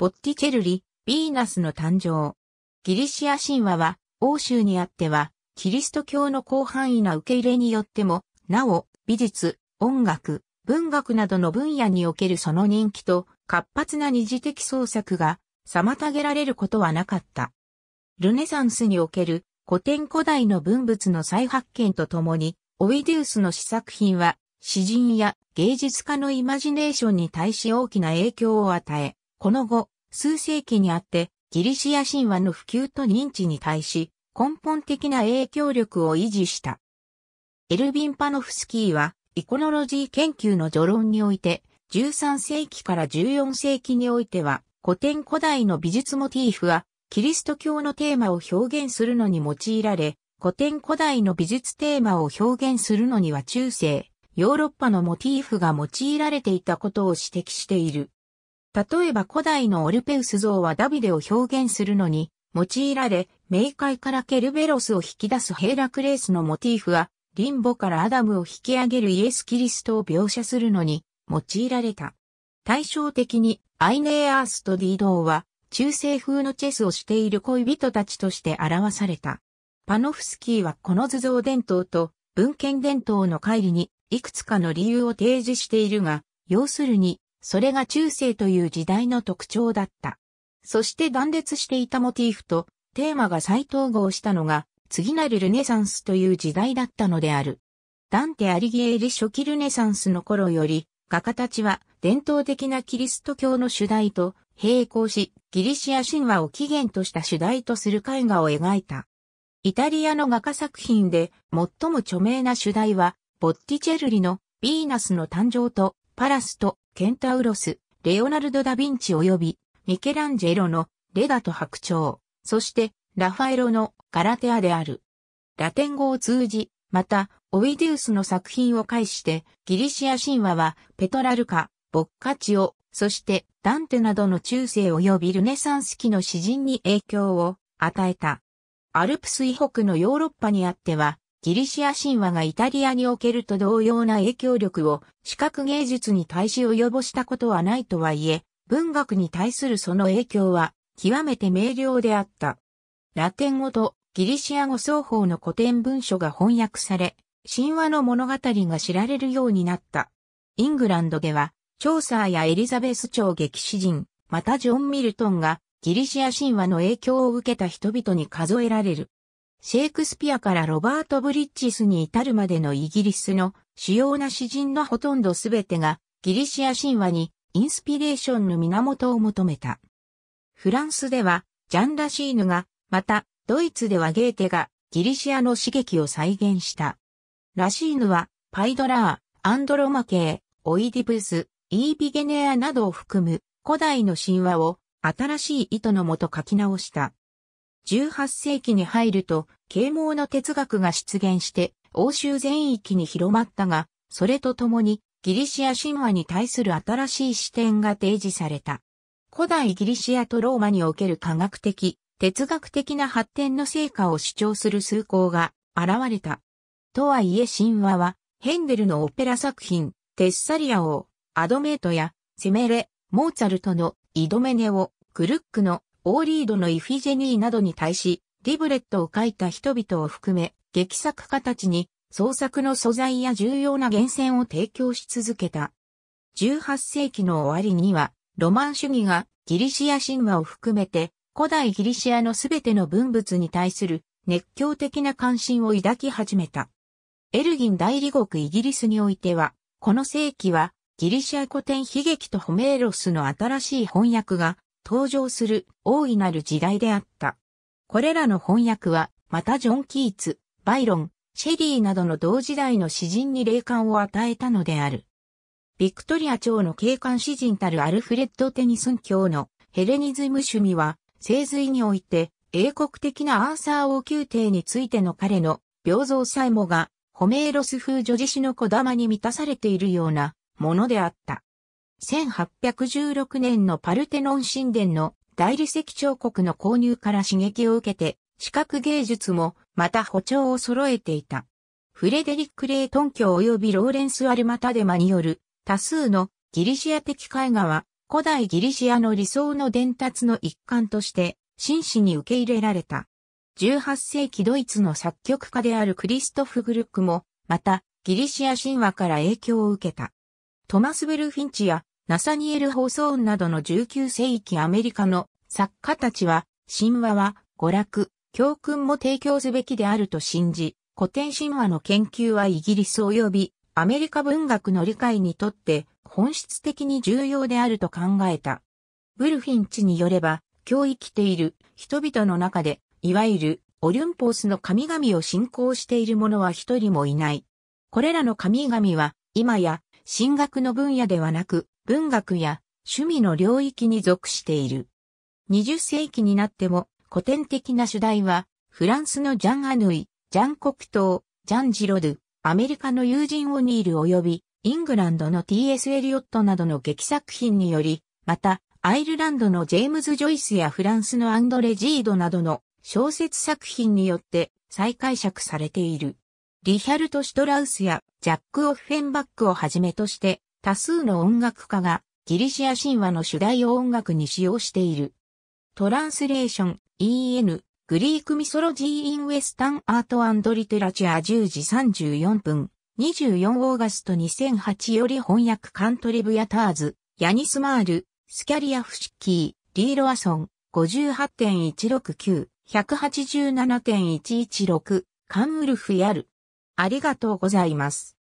ボッティチェルリ、ヴィーナスの誕生。ギリシア神話は、欧州にあっては、キリスト教の広範囲な受け入れによっても、なお、美術、音楽、文学などの分野におけるその人気と、活発な二次的創作が、妨げられることはなかった。ルネサンスにおける古典古代の文物の再発見とともに、オイデウスの試作品は、詩人や芸術家のイマジネーションに対し大きな影響を与え、この後、数世紀にあって、ギリシア神話の普及と認知に対し、根本的な影響力を維持した。エルビン・パノフスキーは、イコノロジー研究の序論において、13世紀から14世紀においては、古典古代の美術モティーフは、キリスト教のテーマを表現するのに用いられ、古典古代の美術テーマを表現するのには中世、ヨーロッパのモチーフが用いられていたことを指摘している。例えば古代のオルペウス像はダビデを表現するのに、用いられ、冥界からケルベロスを引き出すヘイラクレースのモチーフは、リンボからアダムを引き上げるイエス・キリストを描写するのに用いられた。対照的に、アイネーアースとディードーは、中世風のチェスをしている恋人たちとして表された。パノフスキーはこの図像伝統と文献伝統の乖離にいくつかの理由を提示しているが、要するにそれが中世という時代の特徴だった。そして断裂していたモチーフとテーマが再統合したのが、次なるルネサンスという時代だったのである。ダンテ・アリギエーリ初期ルネサンスの頃より、画家たちは伝統的なキリスト教の主題と並行し、ギリシア神話を起源とした主題とする絵画を描いた。イタリアの画家作品で最も著名な主題は、ボッティチェルリのヴィーナスの誕生とパラスとケンタウロス、レオナルド・ダ・ヴィンチ及びミケランジェロのレガと白鳥、そしてラファエロのガラテアである。ラテン語を通じ、また、オイディウスの作品を介して、ギリシア神話は、ペトラルカ、ボッカチオ、そして、ダンテなどの中世及びルネサンス期の詩人に影響を与えた。アルプス以北のヨーロッパにあっては、ギリシア神話がイタリアにおけると同様な影響力を視覚芸術に対し及ぼしたことはないとはいえ、文学に対するその影響は極めて明瞭であった。ラテン語とギリシア語双方の古典文書が翻訳され、神話の物語が知られるようになった。イングランドでは、チョーサーやエリザベス朝劇詩人、またジョン・ミルトンがギリシア神話の影響を受けた人々に数えられる。シェイクスピアからロバート・ブリッジスに至るまでのイギリスの主要な詩人のほとんどすべてがギリシア神話にインスピレーションの源を求めた。フランスではジャン・ラシーヌが、またドイツではゲーテがギリシアの刺激を再現した。ラシーヌはパイドラー、アンドロマ系、オイディブス、イービゲネアなどを含む古代の神話を新しい意図のもと書き直した。18世紀に入ると、啓蒙の哲学が出現して、欧州全域に広まったが、それとともに、ギリシア神話に対する新しい視点が提示された。古代ギリシアとローマにおける科学的、哲学的な発展の成果を主張する崇高が現れた。とはいえ神話は、ヘンデルのオペラ作品、テッサリア王、アドメートや、セメレ、モーツァルトのイドメネオ、グルックのオーリードのイフィジェニーなどに対し、リブレットを書いた人々を含め、劇作家たちに創作の素材や重要な源泉を提供し続けた。18世紀の終わりには、ロマン主義がギリシア神話を含めて、古代ギリシアのすべての文物に対する熱狂的な関心を抱き始めた。エルギン大理国イギリスにおいては、この世紀はギリシア古典悲劇とホメーロスの新しい翻訳が登場する大いなる時代であった。これらの翻訳は、またジョン・キーツ、バイロン、シェリーなどの同時代の詩人に霊感を与えたのである。ビクトリア朝の警官詩人たるアルフレッド・テニスン教のヘレニズム趣味は、聖髄において、英国的なアーサー王宮廷についての彼の病像さえもが、ホメーロス風女子詩の小玉に満たされているようなものであった。1816年のパルテノン神殿の大理石彫刻の購入から刺激を受けて、視覚芸術もまた歩調を揃えていた。フレデリック・レイトン教及びローレンス・アルマタデマによる多数のギリシア的絵画は古代ギリシアの理想の伝達の一環として真摯に受け入れられた。18世紀ドイツの作曲家であるクリストフ・グルックもまたギリシア神話から影響を受けた。トマス・ベルフィンチやナサニエル・ホーソーンなどの19世紀アメリカの作家たちは、神話は娯楽、教訓も提供すべきであると信じ、古典神話の研究はイギリス及びアメリカ文学の理解にとって本質的に重要であると考えた。ブルフィンチによれば、今日生きている人々の中で、いわゆるオリュンポースの神々を信仰している者は一人もいない。これらの神々は、今や、神学の分野ではなく、文学や趣味の領域に属している。20世紀になっても古典的な主題は、フランスのジャン・アヌイ、ジャン・コクトー、ジャン・ジロドゥ、アメリカの友人オニール及び、イングランドの T.S. エリオットなどの劇作品により、また、アイルランドのジェームズ・ジョイスやフランスのアンドレ・ジードなどの小説作品によって再解釈されている。リヒャルト・シュトラウスやジャック・オッフェンバックをはじめとして多数の音楽家がギリシア神話の主題を音楽に使用している。トランスレーション EN グリークミソロジー・イン・ウェスタン・アート・アンド・リテラチア10時34分24オーガスト2008より翻訳カントリブヤターズヤニス・マールスキャリア・フシッキーリーロアソン58.169 187.116カンウルフ・ヤルありがとうございます。